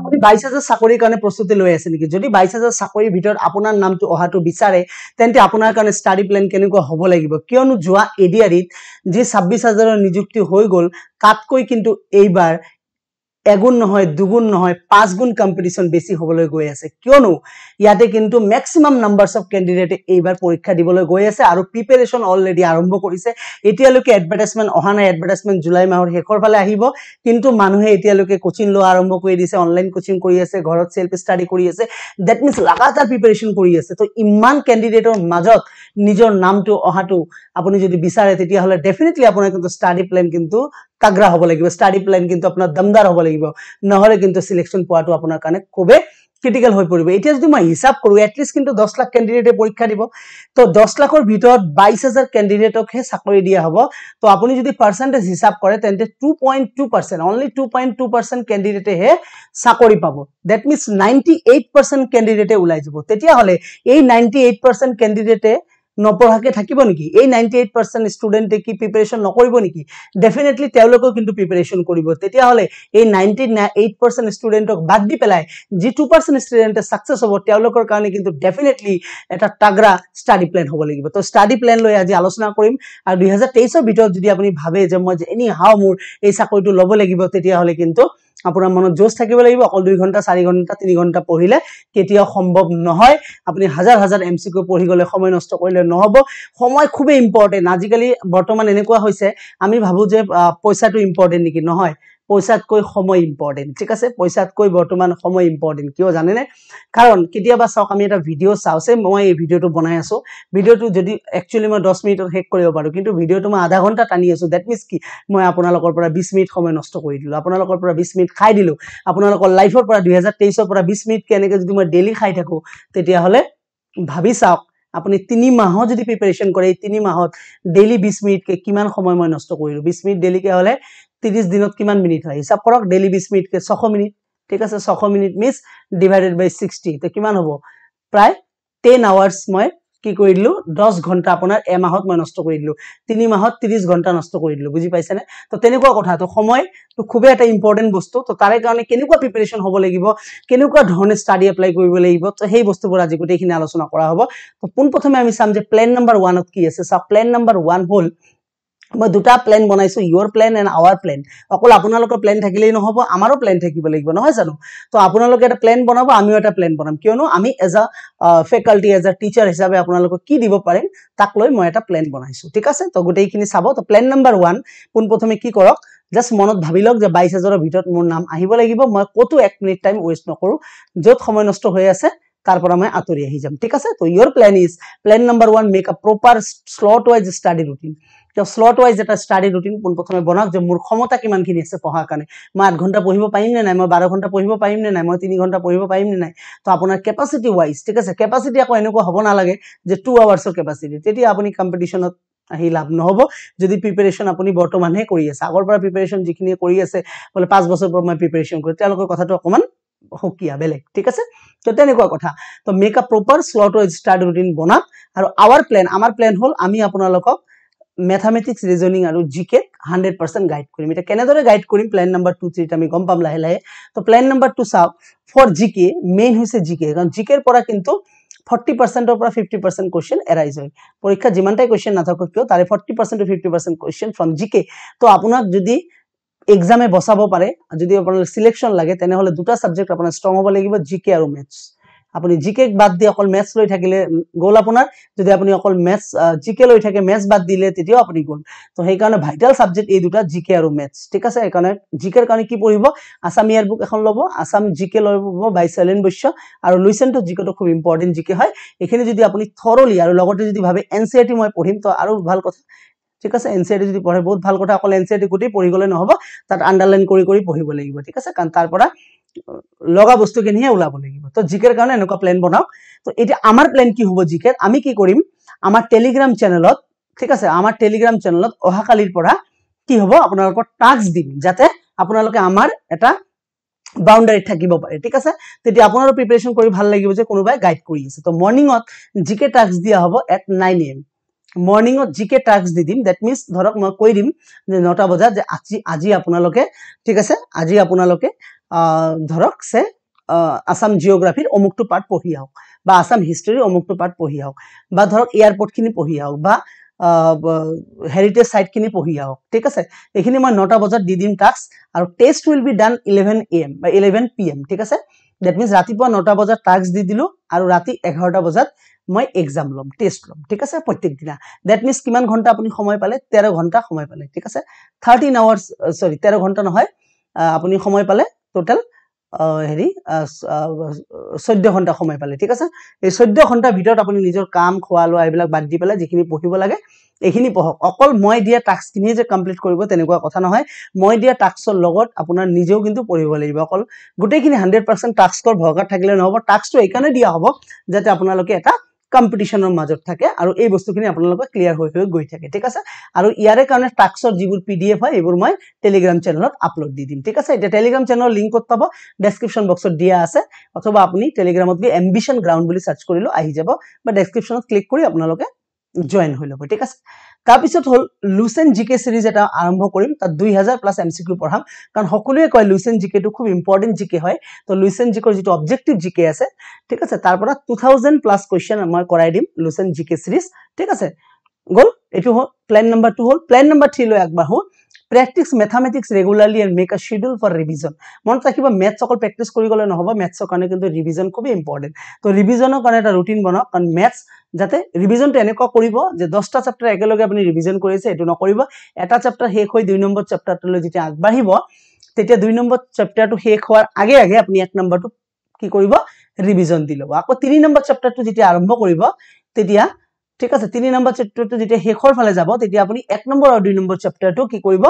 আপুনি বাইশ হাজাৰ চাকৰিৰ কাৰণে প্ৰস্তুতি লৈ আছে নেকি যদি বাইশ হাজাৰ চাকৰিৰ ভিতৰত আপোনাৰ নামটো অহাটো বিচাৰে তেন্তে আপোনাৰ কাৰণে ষ্টাডি প্লেন কেনেকুৱা হ'ব লাগিব কিয়নো যোৱা এডিয়াৰিত যি ছাব্বিছ হাজাৰৰ নিযুক্তি হৈ গ'ল তাতকৈ কিন্তু এইবাৰ এগুণ নহয় দুগুণ নহয় পাঁচগুণ কম্পিটিশ্যন বেছি হ'বলৈ গৈ আছে কিয়নো ইয়াতে কিন্তু মেক্সিমাম নাম্বাৰ্ছ অফ কেণ্ডিডেটে এইবাৰ পৰীক্ষা দিবলৈ গৈ আছে আৰু প্ৰিপেৰেশ্যন অলৰেডি আৰম্ভ কৰিছে এতিয়ালৈকে এডভাৰ্টাইজমেণ্ট অহা নাই এডভাৰ্টাইজমেণ্ট জুলাই মাহৰ শেষৰ ফালে আহিব কিন্তু মানুহে এতিয়ালৈকে কোচিং লোৱা আৰম্ভ কৰি দিছে অনলাইন কোচিং কৰি আছে ঘৰত ছেল্ফ ষ্টাডি কৰি আছে ডেট মিনছ লাগাতাৰ প্ৰিপেৰেশ্যন কৰি আছে ত' ইমান কেণ্ডিডেটৰ মাজত নিজৰ নামটো অহাটো আপুনি যদি বিচাৰে তেতিয়াহ'লে ডেফিনেটলি আপোনাৰ কিন্তু ষ্টাডি প্লেন কিন্তু কাগ্ৰা হ'ব লাগিব ষ্টাডি প্লেন কিন্তু আপোনাৰ দমদাৰ হ'ব লাগিব নহ'লে কিন্তু চিলেকশ্যন পোৱাটো আপোনাৰ কাৰণে খুবেই ক্ৰিটিকেল হৈ পৰিব এতিয়া যদি মই হিচাপ কৰোঁ এটলিষ্ট কিন্তু দহ লাখ কেণ্ডিডেটে পৰীক্ষা দিব তো দহ লাখৰ ভিতৰত বাইছ হাজাৰ কেণ্ডিডেটকহে চাকৰি দিয়া হ'ব তো আপুনি যদি পাৰ্চেণ্টেজ হিচাপ কৰে তেন্তে two point two percent only two point two percent কেণ্ডিডেটেহে চাকৰি পাব that means ninety eight percent কেণ্ডিডেটে ওলাই যাব তেতিয়াহ'লে এই নাইণ্টি এইট পাৰ্চেণ্ট কেণ্ডিডেটে নপঢ়াকে থাকিব নেকি এই নাইণ্টি এইট পাৰ্চেণ্ট ষ্টুডেণ্টে কি প্ৰিপেৰেশ্যন নকৰিব নেকি ডেফিনেটলি তেওঁলোকেও কিন্তু প্ৰিপেৰেশ্যন কৰিব তেতিয়াহ'লে এই নাইণ্টি এইট পাৰ্চেণ্ট ষ্টুডেণ্টক বাদ দি পেলাই যি টু পাৰ্চেণ্ট ষ্টুডেণ্টে ছাকচেছ হ'ব তেওঁলোকৰ কাৰণে কিন্তু ডেফিনেটলি এটা তাগ্ৰা ষ্টাডি প্লেন হ'ব লাগিব তো ষ্টাডি প্লেন লৈ আজি আলোচনা কৰিম আৰু দুহেজাৰ তেইছৰ ভিতৰত যদি আপুনি ভাবে যে মই এনি হাও মোৰ এই চাকৰিটো ল'ব লাগিব তেতিয়াহ'লে কিন্তু আপোনাৰ মনত যুঁজ থাকিব লাগিব অকল দুই ঘণ্টা চাৰি ঘণ্টা তিনি ঘণ্টা পঢ়িলে কেতিয়াও সম্ভৱ নহয় আপুনি হাজাৰ হাজাৰ এম চি কিউ পঢ়ি গ'লে সময় নষ্ট কৰিলে নহ'ব সময় খুবেই ইম্পৰ্টেণ্ট আজিকালি বৰ্তমান এনেকুৱা হৈছে আমি ভাবোঁ যে পইচাটো ইম্পৰ্টেণ্ট নেকি নহয় পইচাতকৈ সময় ইম্পৰ্টেণ্ট ঠিক আছে পইচাতকৈ বৰ্তমান সময় ইম্পৰ্টেণ্ট কিয় জানেনে কাৰণ কেতিয়াবা চাওক আমি এটা ভিডিঅ' চাওঁ চে মই এই ভিডিঅ'টো বনাই আছোঁ ভিডিঅ'টো যদি একচুৱেলি মই দহ মিনিটত শেষ কৰিব পাৰোঁ কিন্তু ভিডিঅ'টো মই আধা ঘণ্টা টানি আছোঁ ডেট মিনছ কি মই আপোনালোকৰ পৰা বিছ মিনিট সময় নষ্ট কৰি দিলোঁ আপোনালোকৰ পৰা বিছ মিনিট খাই দিলোঁ আপোনালোকৰ লাইফৰ পৰা দুহেজাৰ তেইছৰ পৰা বিছ মিনিটকৈ এনেকৈ যদি মই ডেইলি খাই থাকোঁ তেতিয়াহ'লে ভাবি চাওক আপুনি তিনি মাহত যদি প্ৰিপেৰেশ্যন কৰে এই তিনি মাহত ডেইলি বিছ মিনিটকৈ কিমান সময় মই নষ্ট কৰিলোঁ বিছ মিনিট ডেইলিকৈ হ'লে ত্ৰিছ দিনত কিমান মিনিট হয় হিচাপ কৰক ডেইলি বিছ মিনিটকৈ ছশ মিনিট ঠিক আছে ছশ মিনিট মিছ ডিভাইডেড বাই ছিক্সটি তো কিমান হ'ব প্ৰায় টেন আৱাৰ্ছ মই কি কৰি দিলোঁ দহ ঘণ্টা আপোনাৰ এমাহত মই নষ্ট কৰি দিলোঁ তিনি মাহত ত্ৰিছ ঘণ্টা নষ্ট কৰি দিলোঁ বুজি পাইছেনে তো তেনেকুৱা কথাটো সময়টো খুবেই এটা ইম্পৰ্টেণ্ট বস্তু তো তাৰে কাৰণে কেনেকুৱা প্ৰিপেৰেশ্যন হ'ব লাগিব কেনেকুৱা ধৰণে ষ্টাডি এপ্লাই কৰিব লাগিব তো সেই বস্তুবোৰ আজি গোটেইখিনি আলোচনা কৰা হ'ব তো পোনপ্ৰথমে আমি চাম যে প্লেন নম্বৰ ওৱানত কি আছে চাওক প্লেন নম্বৰ ওৱান হ'ল মই দুটা প্লেন বনাইছো your plan and our plan অকল আপোনালোকৰ প্লেন থাকিলেই নহ'ব আমাৰো প্লেন থাকিব লাগিব নহয় জানো তো আপোনালোকে এটা প্লেন বনাব আমিও এটা প্লেন বনাম কিয়নো আমি as a faculty as a teacher হিচাপে আপোনালোকক কি দিব পাৰিম তাক লৈ মই এটা প্লেন বনাইছোঁ ঠিক আছে তো গোটেইখিনি চাব তো প্লেন নাম্বাৰ ওৱান পোনপ্ৰথমে কি কৰক জাষ্ট মনত ভাবি লওক যে বাইছ হাজাৰৰ ভিতৰত মোৰ নাম আহিব লাগিব মই ক'তো এক মিনিট টাইম ৱেষ্ট নকৰোঁ য'ত সময় নষ্ট হৈ আছে তাৰ পৰা মই আঁতৰি আহি যাম ঠিক আছে তো your plan is plan number one make a proper slot wise study routine তেওঁ শ্লট ৱাইজ এটা ষ্টাডি ৰুটিন পোনপ্ৰথমে বনাওক যে মোৰ ক্ষমতা কিমানখিনি আছে পঢ়াৰ কাৰণে মই আঠ ঘণ্টা পঢ়িব পাৰিম নে নাই মই বাৰ ঘণ্টা পঢ়িব পাৰিম নে নাই মই তিনি ঘণ্টা পঢ়িব পাৰিম নে নাই তো আপোনাৰ কেপাচিটি ৱাইজ ঠিক আছে কেপাচিটি আকৌ এনেকুৱা হ'ব নালাগে যে টু আৱাৰ্ছৰ কেপাচিটি তেতিয়া আপুনি কম্পিটিশ্যনত আহি লাভ নহ'ব যদি প্ৰিপেৰেশ্যন আপুনি বৰ্তমানহে কৰি আছে আগৰ পৰা প্ৰিপেৰেশ্যন যিখিনিয়ে কৰি আছে বোলে পাঁচ বছৰৰ পৰা মই প্ৰিপেৰেশ্যন কৰোঁ তেওঁলোকৰ কথাটো অকণমান সুকীয়া বেলেগ ঠিক আছে তো তেনেকুৱা কথা তো make a proper slot start routine বনাওক আৰু আৱাৰ প্লেন আমাৰ প্লেন হ'ল আমি আপোনালোকক মেথামেটিক্স ৰিজনিং আৰু জি কেক হাণ্ড্ৰেড পাৰ্চেণ্ট গাইড কৰিম এতিয়া কেনেদৰে গাইড কৰিম প্লেন নম্বৰ টু থ্ৰীত আমি গম পাম লাহে লাহে তো প্লেন নম্বৰ টু চাওক ফৰ জি কে মেইন হৈছে জি কে কাৰণ জি কেৰ পৰা কিন্তু ফৰ্টি পাৰ্চেণ্টৰ পৰা ফিফটি পাৰ্চেণ্ট কুৱেশ্যন এৰাইজ হয় পৰীক্ষাত যিমানটাই কুৱেশ্যন নাথাকক কিয় তাৰে forty percent to fifty percent question from G K তো আপোনাক যদি এক্সামে বচাব পাৰে যদি আপোনালোকে চিলেকশ্যন লাগে তেনেহ'লে দুটা ছাবজেক্ট আপোনাৰ ষ্ট্ৰং হ'ব লাগিব জি কে আৰু মেথছ আপুনি জি কেক বাদ দি অকল মেটছ লৈ থাকিলে গ'ল আপোনাৰ যদি আপুনি অকল মেথছ জি কে লৈ থাকে মেটছ বাদ দিলে তেতিয়াও আপুনি গ'ল তো সেইকাৰণে ভাইটেল ছাবজেক্ট এই দুটা জি কে আৰু মেথছ ঠিক আছে সেইকাৰণে জি কেৰ কাৰণে কি পঢ়িব আছাম ইয়াৰ বুক এখন ল'ব আছাম জি কে ল'ব বাই চেলেন বৈশ্য আৰু লুইচেণ্টো জিকেটো খুব ইম্পৰ্টেণ্ট জি কে হয় এইখিনি যদি আপুনি থৰলি আৰু লগতে যদি ভাবে এন চি আই টি মই পঢ়িম তো আৰু ভাল কথা ঠিক আছে এন চি আৰ টি যদি পঢ়ে বহুত ভাল কথা অকল এন চি আৰ টি গোটেই পঢ়ি গ'লে নহ'ব তাত আণ্ডাৰলাইন কৰি কৰি পঢ়িব লাগিব ঠিক আছে কাৰণ তাৰ পৰা লগা বস্তুখিনিহে ওলাব লাগিব তো জিকেৰ কাৰণে এনেকুৱা প্লেন বনাওঁ তো এতিয়া আমাৰ প্লেন কি হ'ব জিকেৰ আমি কি কৰিম আমাৰ টেলিগ্ৰাম চেনেলত ঠিক আছে আমাৰ টেলিগ্ৰাম চেনেলত অহাকালিৰ পৰা কি হ'ব আপোনালোকৰ টাস্ক দিম যাতে আপোনালোকে আমাৰ এটা বাউণ্ডাৰীত থাকিব পাৰে ঠিক আছে তেতিয়া আপোনাৰো প্ৰিপেৰেশ্যন কৰি ভাল লাগিব যে কোনোবাই গাইড কৰি আছে তো মৰ্ণিঙত জি কে টাস্ক দিয়া হ'ব এট নাইন এ এম মৰ্ণিঙত জি কে টাস্ক দি দিম ডেট মিনছ ধৰক মই কৈ দিম যে নটা বজাত যে আজি আজি আপোনালোকে ঠিক আছে আজি আপোনালোকে ধৰক চে আছাম জিঅ'গ্ৰাফিৰ অমুকটো পাৰ্ট পঢ়ি আহক বা আছাম হিষ্ট্ৰীৰ অমুকটো পাৰ্ট পঢ়ি আহক বা ধৰক এয়াৰপৰ্টখিনি পঢ়ি আহক বা হেৰিটেজ ছাইটখিনি পঢ়ি আহক ঠিক আছে এইখিনি মই নটা বজাত দি দিম টাস্ক আৰু test will be done eleven A M বা ইলেভেন পি এম ঠিক আছে ডেট মিনছ ৰাতিপুৱা নটা বজাত টাস্ক দি দিলোঁ আৰু ৰাতি এঘাৰটা বজাত মই এক্সাম ল'ম টেষ্ট ল'ম ঠিক আছে প্ৰত্যেক দিনা ডেট মিনছ কিমান ঘণ্টা আপুনি সময় পালে তেৰ ঘণ্টা সময় পালে ঠিক আছে থাৰ্টিন আৱাৰ্ছ চৰি তেৰ ঘণ্টা নহয় আপুনি সময় পালে টোটেল হেৰি চৈধ্য ঘণ্টা সময় পালে ঠিক আছে এই চৈধ্য ঘণ্টাৰ ভিতৰত আপুনি নিজৰ কাম খোৱা লোৱা এইবিলাক বাদ দি পেলাই যিখিনি পঢ়িব লাগে এইখিনি পঢ়ক অকল মই দিয়া টাস্কখিনিয়ে যে কমপ্লিট কৰিব তেনেকুৱা কথা নহয় মই দিয়া টাস্কৰ লগত আপোনাৰ নিজেও কিন্তু পঢ়িব লাগিব অকল গোটেইখিনি হাণ্ড্ৰেড পাৰ্চেণ্ট টাস্কৰ ভৰকাত থাকিলে নহ'ব টাস্কটো এইকাৰণে দিয়া হ'ব যাতে আপোনালোকে এটা কম্পিটিশ্যনৰ মাজত থাকে আৰু এই বস্তুখিনি আপোনালোকৰ ক্লিয়াৰ হৈ হৈ গৈ থাকে ঠিক আছে আৰু ইয়াৰে কাৰণে টাক্সৰ যিবোৰ পি ডি এফ হয় এইবোৰ মই টেলিগ্ৰাম চেনেলত আপলোড দি দিম ঠিক আছে এতিয়া টেলিগ্ৰাম চেনেলৰ লিংকত পাব ডেছক্ৰিপশ্যন বক্সত দিয়া আছে অথবা আপুনি টেলিগ্ৰামত গৈ এম্বিশ্যন গ্ৰাউণ্ড বুলি ছাৰ্চ কৰিলেও আহি যাব বা ডেছক্ৰিপশ্যনত ক্লিক কৰি আপোনালোকে জইন হৈ ল'ব ঠিক আছে তাৰপিছত হ'ল লুচেন জি কে ছিৰিজ এটা আৰম্ভ কৰিম তাত দুই হাজাৰ প্লাছ এম চি কিউ পঢ়াম কাৰণ সকলোৱে কয় লুচেন জি কেটো খুব ইম্পৰ্টেণ্ট জি কে হয় তো লুচেন জি কৰ যিটো অবজেক্টিভ জি কে আছে ঠিক আছে তাৰ পৰা টু থাউজেণ্ড প্লাছ কুৱেশ্যন মই কৰাই দিম লুচেন জি কে ছিৰিজ ঠিক আছে গ'ল এইটো হ'ল প্লেন নম্বৰ টু হ'ল প্লেন নম্বৰ থ্ৰীলৈ আগবাঢ়ো practice mathematics regularly and make a schedule for revision মনত ৰাখিব মেথছ অকল প্ৰেক্টিচ কৰি গ'লে নহ'ব মেথছৰ কাৰণে কিন্তু ৰিভিজন খুবেই ইম্পৰ্টেণ্ট ত' ৰিভিজনৰ কাৰণে এটা ৰুটিন বনাওক কাৰণ মেথছ যাতে ৰিভিজনটো এনেকুৱা কৰিব যে দহটা চেপ্টাৰ একেলগে আপুনি ৰিভিজন কৰিছে এইটো নকৰিব এটা চেপ্টাৰ শেষ হৈ দুই নম্বৰ চেপ্টাৰটোলৈ যেতিয়া আগবাঢ়িব তেতিয়া দুই নম্বৰ চেপ্টাৰটো শেষ হোৱাৰ আগে আগে আপুনি এক নম্বৰটো কি কৰিব ৰিভিজন দি ল'ব আকৌ তিনি নম্বৰ চেপ্টাৰটো যেতিয়া আৰম্ভ কৰিব তেতিয়া ঠিক আছে তিনি নম্বৰ চেপ্টাৰটো যেতিয়া শেষৰ ফালে যাব তেতিয়া আপুনি এক নম্বৰ আৰু দুই নম্বৰ চেপ্টাৰটো কি কৰিব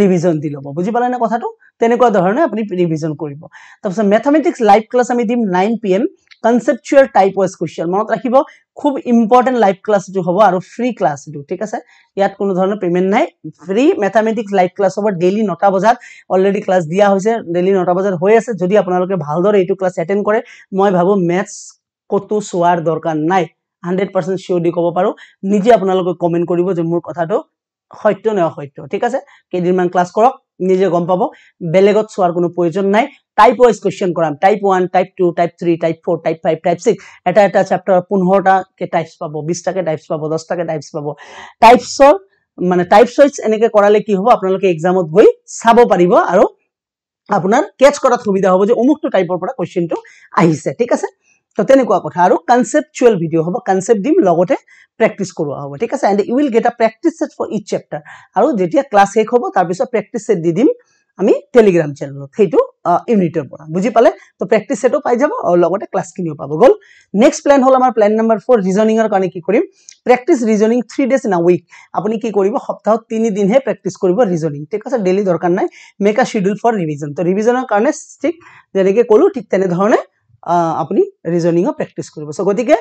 ৰিভিজন দি ল'ব বুজি পালেনে কথাটো তেনেকুৱা ধৰণে আপুনি ৰিভিজন কৰিব তাৰপিছত মেথামেটিক্স লাইভ ক্লাছ আমি দিম nine P M conceptual type wise question মনত ৰাখিব খুব ইম্পৰ্টেণ্ট লাইভ ক্লাছটো হ'ব আৰু ফ্ৰী ক্লাছটো ঠিক আছে ইয়াত কোনো ধৰণৰ পে'মেণ্ট নাই ফ্ৰী মেথামেটিক্স লাইভ ক্লাছ হ'ব ডেইলি নটা বজাত অলৰেডি ক্লাছ দিয়া হৈছে ডেইলি নটা বজাত হৈ আছে যদি আপোনালোকে ভালদৰে এইটো ক্লাছ এটেণ্ড কৰে মই ভাবোঁ মেথছ ক'তো চোৱাৰ দৰকাৰ নাই হাণ্ড্ৰেড পাৰ্চেণ্ট চিঅ' ক'ব পাৰোঁ নিজে আপোনালোকে কমেণ্ট কৰিব যে মোৰ কথাটো সত্য নে অসত্য ঠিক আছে কেইদিনমান ক্লাছ কৰক নিজে গম পাব বেলেগত চোৱাৰ কোনো প্ৰয়োজন নাই টাইপ ৱাইজ কুৱেশ্যন কৰাম type one type two type three type four type five type six এটা এটা চেপ্টাৰ পোন্ধৰটাকৈ টাইপছ পাব বিশটাকে টাইপছ পাব দহটাকৈ টাইপছ পাব টাইপছৰ মানে টাইপছ ৱাইজ এনেকে কৰালে কি হ'ব আপোনালোকে এক্সামত গৈ চাব পাৰিব আৰু আপোনাৰ কেটছ কৰাত সুবিধা হ'ব যে অমুকটো টাইপৰ পৰা কুৱেশ্যনটো আহিছে ঠিক আছে তো তেনেকুৱা কথা আৰু কনচেপ্টুৱেল ভিডিঅ' হ'ব কনচেপ্ট দিম লগতে প্ৰেক্টিচ কৰোৱা হ'ব ঠিক আছে and you will get a practice set for each chapter আৰু যেতিয়া ক্লাছ শেষ হ'ব তাৰপিছত প্ৰেক্টিচ ছেট দি দিম আমি টেলিগ্ৰাম চেনেলত সেইটো ইউনিটৰ পৰা বুজি পালে তো প্ৰেক্টিচ ছেটো পাই যাব আৰু লগতে ক্লাছখিনিও পাব গ'ল নেক্সট প্লেন হ'ল আমাৰ প্লেন নম্বৰ ফ'ৰ ৰিজনিঙৰ কাৰণে কি কৰিম practice reasoning three days in a week আপুনি কি কৰিব সপ্তাহত তিনিদিনহে প্ৰেক্টিচ কৰিব ৰিজনিং ঠিক আছে ডেইলি দৰকাৰ নাই make a schedule for revision তো ৰিভিজনৰ কাৰণে ঠিক যেনেকৈ ক'লোঁ ঠিক তেনেধৰণে আপুনি ৰিজনিঙৰ প্ৰেক্টিচ কৰিব চ' গতিকে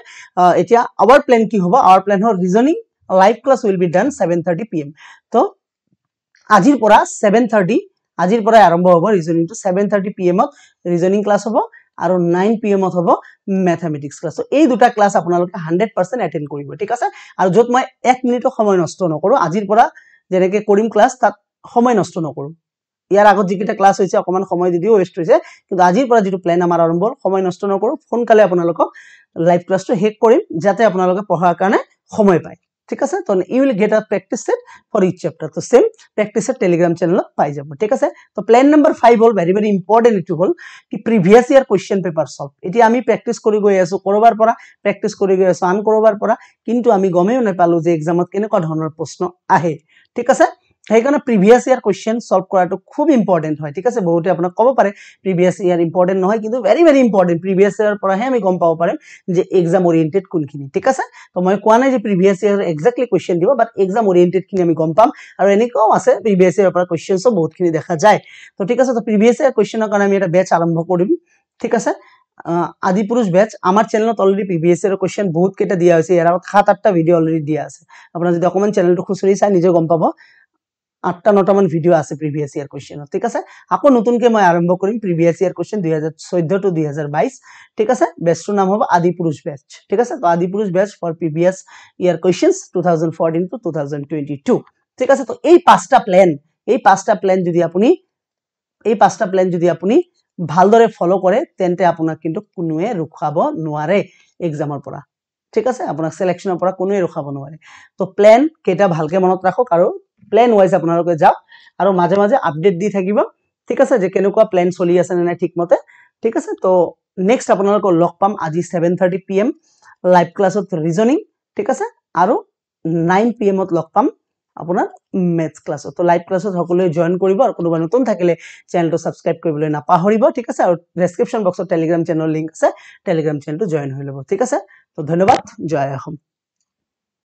এতিয়া আৱাৰ প্লেন কি হ'ব আৱাৰ প্লেন হ'ল reasoning live class will be done seven thirty P M তো আজিৰ পৰা ছেভেন থাৰ্টি আজিৰ পৰাই আৰম্ভ হ'ব ৰিজনিংটো ছেভেন থাৰ্টি পি এমত ৰিজনিং ক্লাছ হ'ব আৰু নাইন পি এমত হ'ব মেথামেটিক্স ক্লাছ চ' এই দুটা ক্লাছ আপোনালোকে হাণ্ড্ৰেড পাৰ্চেণ্ট এটেণ্ড কৰিব ঠিক আছে আৰু য'ত মই এক মিনিটো সময় নষ্ট নকৰোঁ আজিৰ পৰা যেনেকৈ কৰিম ক্লাছ তাত সময় নষ্ট নকৰোঁ ইয়াৰ আগত যিকেইটা ক্লাছ হৈছে অকণমান সময় যদিও ৱেষ্ট হৈছে কিন্তু আজিৰ পৰা যিটো প্লেন আমাৰ আৰম্ভ হ'ল সময় নষ্ট নকৰোঁ সোনকালে আপোনালোকক লাইভ ক্লাছটো শেষ কৰিম যাতে আপোনালোকে পঢ়াৰ কাৰণে সময় পায় ঠিক আছে তো you will get a practice set for each chapter তো চেম প্ৰেক্টিছ ছেট টেলিগ্ৰাম চেনেলত পাই যাব ঠিক আছে তো প্লেন নম্বৰ ফাইভ হ'ল ভেৰি ভেৰি ইম্পৰ্টেণ্ট এইটো হ'ল কি previous year question paper solve এতিয়া আমি প্ৰেক্টিছ কৰি গৈ আছোঁ ক'ৰবাৰ পৰা প্ৰেক্টিছ কৰি গৈ আছোঁ আন ক'ৰবাৰ পৰা কিন্তু আমি গমেই নাপালোঁ যে এক্সামত কেনেকুৱা ধৰণৰ প্ৰশ্ন আহে ঠিক আছে সেইকাৰণে প্ৰিভিয়াছ ইয়াৰ কুৱেশ্যন চল্ভ কৰাটো খুব ইম্পৰ্টেণ্ট হয় ঠিক আছে বহুতে আপোনাক ক'ব পাৰে প্ৰিভিয়াছ ইয়াৰ ইম্পৰ্টেণ্ট নহয় কিন্তু very very important previous year পৰাহে আমি গম পাব পাৰিম যে এক্সাম অৰিয়েণ্টেড কোনখিনি ঠিক আছে ত' মই কোৱা নাই যে প্ৰিভিয়াছ ইয়াৰ একজেক্টলি কুৱেশ্যন দিব বাট এক্সাম অৰিয়েণ্টেডখিনি আমি গম পাম আৰু এনেকুৱাও আছে প্ৰিভিয়াছ ইয়াৰ পৰা কুৱেশ্যনছো বহুতখিনি দেখা যায় ত' ঠিক আছে ত' প্ৰিভিয়াছ ইয়াৰ কুৱেশ্যনৰ কাৰণে আমি এটা বেচ আৰম্ভ কৰিম ঠিক আছে আদি পুৰুষ বেচ আমাৰ চেনেলত already P V S sir question কেইটা দিয়া হৈছে ইয়াৰ আগত সাত আঠটা ভিডিঅ' অলৰেডি দিয়া আছে আপোনাৰ যদি অকণমান চেনেলটো খুচৰি চাই নিজে গম পাব আটটা নটা মান ভিডিও আছে প্রিভিয়াস ইয়ার কোয়েশ্চেনৰ ঠিক আছে আকো নতুনকে মানে আরম্ভ করি প্রিভিয়াস ইয়ার কোয়েশ্চেন দুই হাজার চৈধ্য টু দুই হাজাৰ বাইছ ঠিক আছে বেস্টর নাম হ'ব আদিপুরুষ ব্যাচ ঠিক আছে তো Adipurush batch for previous year year two thousand fourteen to two thousand twenty two ঠিক আছে তো এই পাঁচটা প্ল্যান এই পাঁচটা প্ল্যান যদি আপনি এই পাঁচটা প্ল্যান যদি আপনি ভালদরে ফলো করে তেনতে আপনার কিন্তু কোনোয়ে ৰখাব নোয়ারে এক্সামের পৰা ঠিক আছে আপনার সিলেকশনের পৰা কোনোয়ে ৰখাব নোয়ারে তো প্ল্যান কেটা ভালকে মনত রাখো কারো প্লেন ওয়াইজ আপোনালোকে যাওক আৰু মাজে মাজে আপডেট দি থাকিব ঠিক আছে যে কেনেকুৱা প্লেন চলি আছে নে নাই ঠিকমতে ঠিক আছে তো নেক্সট আপোনালোকক লগ পাম আজি seven thirty P M live ক্লাছত রিজনিং ঠিক আছে আর নাইন পি এমত লগ পাম আপোনাৰ মেথস ক্লাছত তো লাইভ ক্লাছত সকলোৱে জইন কৰিব আৰু কোনোবা নতুন থাকিলে চেনেলটো ছাবস্ক্ৰাইব কৰিবলৈ নাপাহৰিব ঠিক আছে আৰু ডেছক্ৰিপশ্যন বক্সত টেলিগ্ৰাম চেনেলৰ লিংক আছে টেলিগ্ৰাম চেনেলটো জইন হৈ লব ঠিক আছে তো ধন্যবাদ জয় অসম